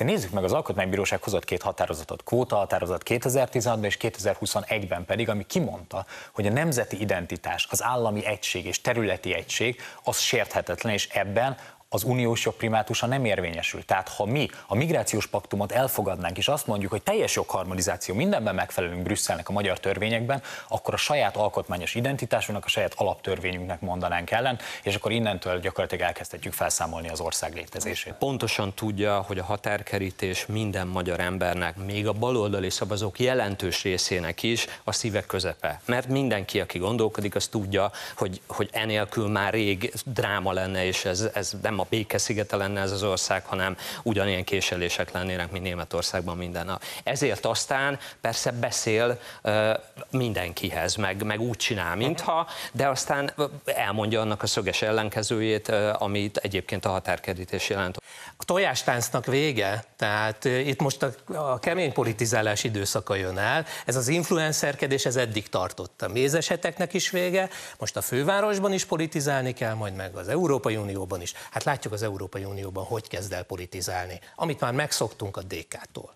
Ezért nézzük meg, az Alkotmánybíróság hozott két határozatot, kvóta határozat 2016-ban és 2021-ben pedig, ami kimondta, hogy a nemzeti identitás, az állami egység és területi egység az sérthetetlen, és ebben az uniós jogprimátusa nem érvényesül. Tehát ha mi a migrációs paktumot elfogadnánk, és azt mondjuk, hogy teljes jogharmonizáció, mindenben megfelelünk Brüsszelnek a magyar törvényekben, akkor a saját alkotmányos identitásunknak, a saját alaptörvényünknek mondanánk ellen, és akkor innentől gyakorlatilag elkezdhetjük felszámolni az ország létezését. Pontosan tudja, hogy a határkerítés minden magyar embernek, még a baloldali szavazók jelentős részének is a szívek közepe. Mert mindenki, aki gondolkodik, az tudja, hogy, hogy enélkül már rég dráma lenne, és ez, ez nem nem a békeszigete lenne ez az ország, hanem ugyanilyen késelések lennének, mint Németországban minden nap. Ezért aztán persze beszél mindenkihez, meg, meg úgy csinál, mintha, de aztán elmondja annak a szöges ellenkezőjét, amit egyébként a határkerítés jelent a tojástáncnak vége, tehát itt most a, a kemény politizálás időszaka jön el, ez az influencerkedés, ez eddig tartott. A mézeseteknek is vége, most a fővárosban is politizálni kell, majd meg az Európai Unióban is. Hát látjuk az Európai Unióban, hogy kezd el politizálni, amit már megszoktunk a DK-tól.